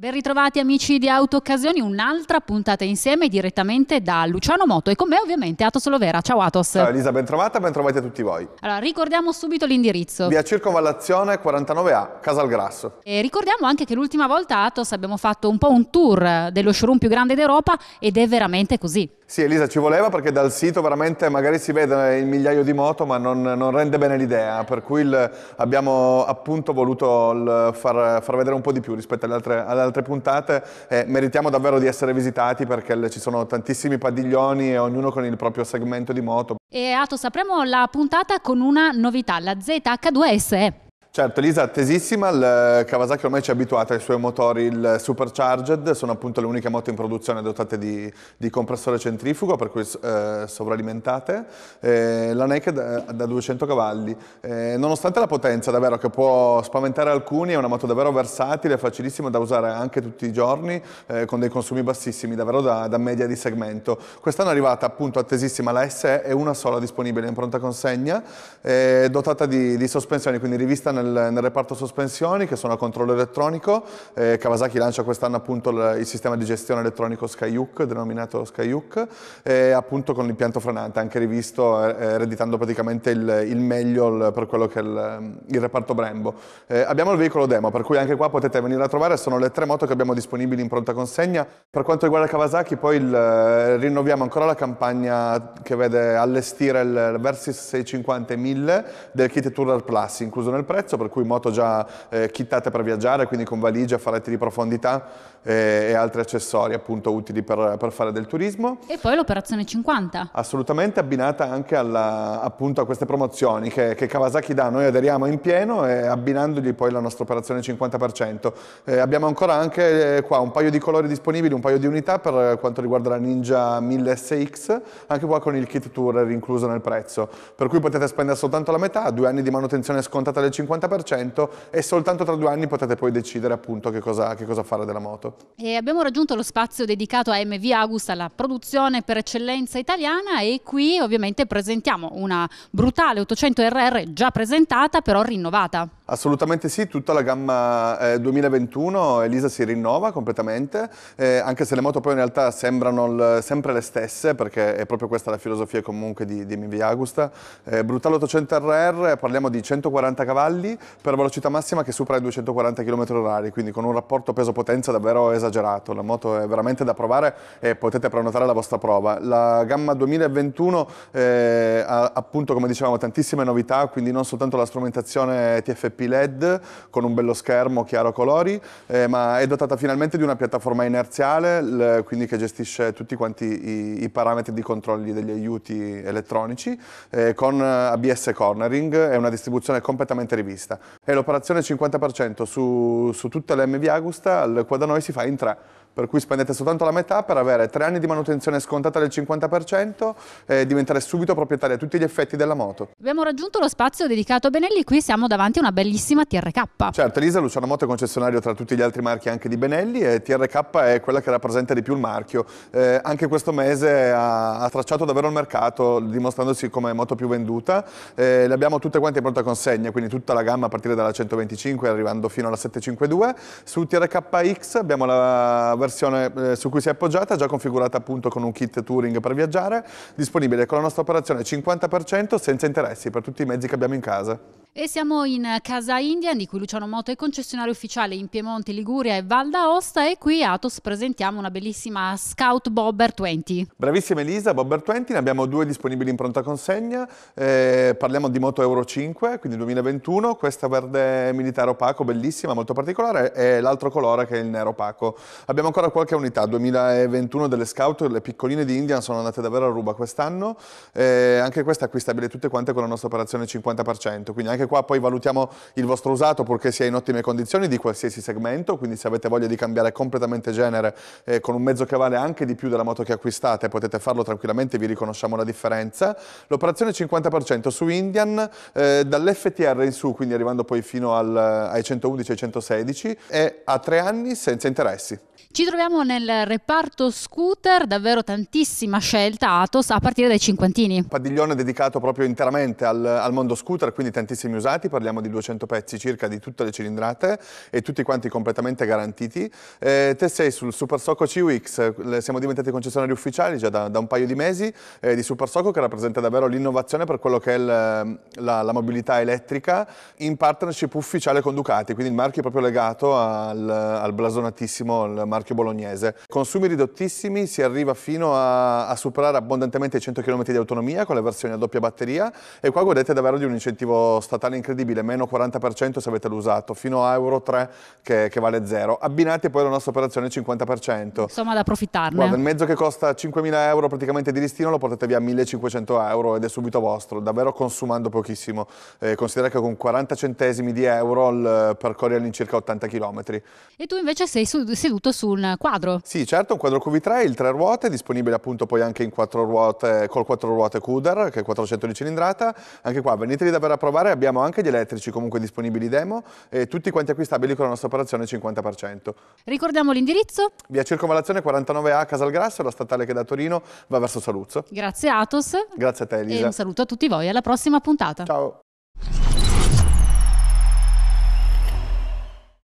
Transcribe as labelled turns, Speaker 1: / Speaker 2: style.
Speaker 1: Ben ritrovati amici di Auto Occasioni, un'altra puntata insieme direttamente da Luciano Moto e con me ovviamente Atos Lovera. Ciao Atos.
Speaker 2: Ciao Elisa, ben bentrovata, bentrovati a tutti voi.
Speaker 1: Allora, ricordiamo subito l'indirizzo. Via
Speaker 2: Circonvallazione 49A, Casalgrasso.
Speaker 1: E ricordiamo anche che l'ultima volta Atos abbiamo fatto un po' un tour dello showroom più grande d'Europa ed è veramente così.
Speaker 2: Sì Elisa, ci voleva perché dal sito veramente magari si vede il migliaio di moto ma non, non rende bene l'idea, per cui il, abbiamo appunto voluto il, far, far, vedere un po' di più rispetto alle altre, alle altre altre puntate, eh, meritiamo davvero di essere visitati perché ci sono tantissimi padiglioni e ognuno con il proprio segmento di moto.
Speaker 1: E Atos, apriamo la puntata con una novità, la ZH2SE.
Speaker 2: Certo, Lisa, attesissima, il eh, Kawasaki ormai ci è abituato ai suoi motori, il Supercharged, sono appunto le uniche moto in produzione dotate di, di compressore centrifugo, per cui eh, sovralimentate, eh, la Naked eh, da 200 cavalli. Eh, nonostante la potenza davvero che può spaventare alcuni, è una moto davvero versatile, facilissima da usare anche tutti i giorni, eh, con dei consumi bassissimi, davvero da, da media di segmento. Quest'anno è arrivata appunto attesissima la SE, è una sola disponibile in pronta consegna, dotata di, di sospensioni, quindi rivista nel nel, nel, reparto sospensioni che sono a controllo elettronico. Eh, Kawasaki lancia quest'anno appunto il, il, sistema di gestione elettronico Skyhook, denominato Skyhook, eh, appunto con l'impianto frenante, anche rivisto, eh, eh ereditando praticamente il, il meglio il, per quello che è il, reparto Brembo. Eh, abbiamo il veicolo demo, per cui anche qua potete venire a trovare, sono le tre moto che abbiamo disponibili in pronta consegna. Per quanto riguarda Kawasaki, poi eh, rinnoviamo ancora la campagna che vede allestire il Versys 650 1000 del kit Tourer Plus, incluso nel prezzo prezzo, per cui moto già eh, chittate per viaggiare, quindi con valigia, faretti di profondità eh, e altri accessori appunto utili per, per, fare del turismo.
Speaker 1: E poi l'operazione 50.
Speaker 2: Assolutamente abbinata anche alla, appunto a queste promozioni che, che, Kawasaki dà, noi aderiamo in pieno e eh, abbinandogli poi la nostra operazione 50%. Eh, abbiamo ancora anche eh, qua un paio di colori disponibili, un paio di unità per quanto riguarda la Ninja 1000SX, anche qua con il kit tourer incluso nel prezzo, per cui potete spendere soltanto la metà, due anni di manutenzione scontata del 50%, 50% e soltanto tra due anni potete poi decidere appunto che cosa, che cosa fare della moto.
Speaker 1: E abbiamo raggiunto lo spazio dedicato a MV August, alla produzione per eccellenza italiana e qui ovviamente presentiamo una brutale 800 RR già presentata però rinnovata.
Speaker 2: Assolutamente sì, tutta la gamma eh, 2021 Elisa si rinnova completamente, eh, anche se le moto poi in realtà sembrano sempre le stesse perché è proprio questa la filosofia comunque di, di MV Agusta. Eh, brutale 800 RR, parliamo di 140 cavalli, pedali per velocità massima che supera i 240 km/h, quindi con un rapporto peso-potenza davvero esagerato. La moto è veramente da provare e potete prenotare la vostra prova. La gamma 2021 eh, ha appunto, come dicevamo, tantissime novità, quindi non soltanto la strumentazione TFP LED con un bello schermo chiaro colori, eh, ma è dotata finalmente di una piattaforma inerziale, l, quindi che gestisce tutti quanti i, i, parametri di controlli degli aiuti elettronici, eh, con ABS cornering, è una distribuzione completamente rivista Vista. E l'operazione 50% su, su tutta l'MV Agusta da noi si fa in tre per cui spendete soltanto la metà per avere tre anni di manutenzione scontata del 50% e diventare subito proprietari a tutti gli effetti della moto.
Speaker 1: Abbiamo raggiunto lo spazio dedicato a Benelli, qui siamo davanti a una bellissima TRK.
Speaker 2: Certo, Elisa Luciano Moto è concessionario tra tutti gli altri marchi anche di Benelli e TRK è quella che rappresenta di più il marchio. Eh, anche questo mese ha, ha, tracciato davvero il mercato, dimostrandosi come moto più venduta. Eh, le abbiamo tutte quante in pronta consegna, quindi tutta la gamma a partire dalla 125 arrivando fino alla 752. Su TRKX abbiamo la versione eh, su cui si è appoggiata, già configurata appunto con un kit Touring per viaggiare, disponibile con la nostra operazione 50% senza interessi per tutti i mezzi che abbiamo in casa.
Speaker 1: E siamo in Casa Indian, di cui Luciano Moto è concessionario ufficiale in Piemonte, Liguria e Val d'Aosta e qui a Atos presentiamo una bellissima Scout Bobber 20.
Speaker 2: Bravissima Elisa, Bobber 20, ne abbiamo due disponibili in pronta consegna, eh, parliamo di moto Euro 5, quindi 2021, questa verde militare opaco, bellissima, molto particolare, e l'altro colore che è il nero opaco. Abbiamo ancora qualche unità, 2021 delle Scout, le piccoline di Indian sono andate davvero a ruba quest'anno, eh, anche questa acquistabile tutte quante con la nostra operazione 50%, quindi anche anche qua poi valutiamo il vostro usato purché sia in ottime condizioni di qualsiasi segmento, quindi se avete voglia di cambiare completamente genere eh, con un mezzo che vale anche di più della moto che acquistate potete farlo tranquillamente, vi riconosciamo la differenza. L'operazione 50% su Indian eh, dall'FTR in su, quindi arrivando poi fino al, ai 111 e 116 è a tre anni senza interessi.
Speaker 1: Ci troviamo nel reparto scooter, davvero tantissima scelta Atos a partire dai cinquantini.
Speaker 2: padiglione dedicato proprio interamente al, al mondo scooter, quindi tantissimi pezzettini usati, parliamo di 200 pezzi circa di tutte le cilindrate e tutti quanti completamente garantiti. Eh, te sei sul Super Soco CUX, siamo diventati concessionari ufficiali già da, da un paio di mesi eh, di Super Soco che rappresenta davvero l'innovazione per quello che è il, ehm, la, la, mobilità elettrica in partnership ufficiale con Ducati, quindi il marchio è proprio legato al, al blasonatissimo al marchio bolognese. Consumi ridottissimi, si arriva fino a, a superare abbondantemente i 100 km di autonomia con le versioni a doppia batteria e qua godete davvero di un incentivo statale statale incredibile, meno 40% se avete l'usato, fino a Euro 3 che, che vale 0. Abbinati poi alla nostra operazione 50%. Insomma,
Speaker 1: ad approfittarne. Guarda, il
Speaker 2: mezzo che costa 5.000 euro praticamente di listino lo portate via a 1.500 euro ed è subito vostro, davvero consumando pochissimo. Eh, considera che con 40 centesimi di euro il, percorri all'incirca 80 km.
Speaker 1: E tu invece sei su, seduto su un quadro?
Speaker 2: Sì, certo, un quadro QV3, il 3 ruote, disponibile appunto poi anche in 4 ruote, col 4 ruote CUDER, che è 400 di cilindrata. Anche qua veniteli davvero a provare, abbiamo abbiamo anche gli elettrici comunque disponibili demo, e tutti quanti acquistabili con la nostra operazione 50%.
Speaker 1: Ricordiamo l'indirizzo?
Speaker 2: Via Circonvallazione 49A Casalgrasso, la statale che da Torino va verso Saluzzo.
Speaker 1: Grazie Atos.
Speaker 2: Grazie a te Elisa. E un
Speaker 1: saluto a tutti voi, alla prossima puntata. Ciao.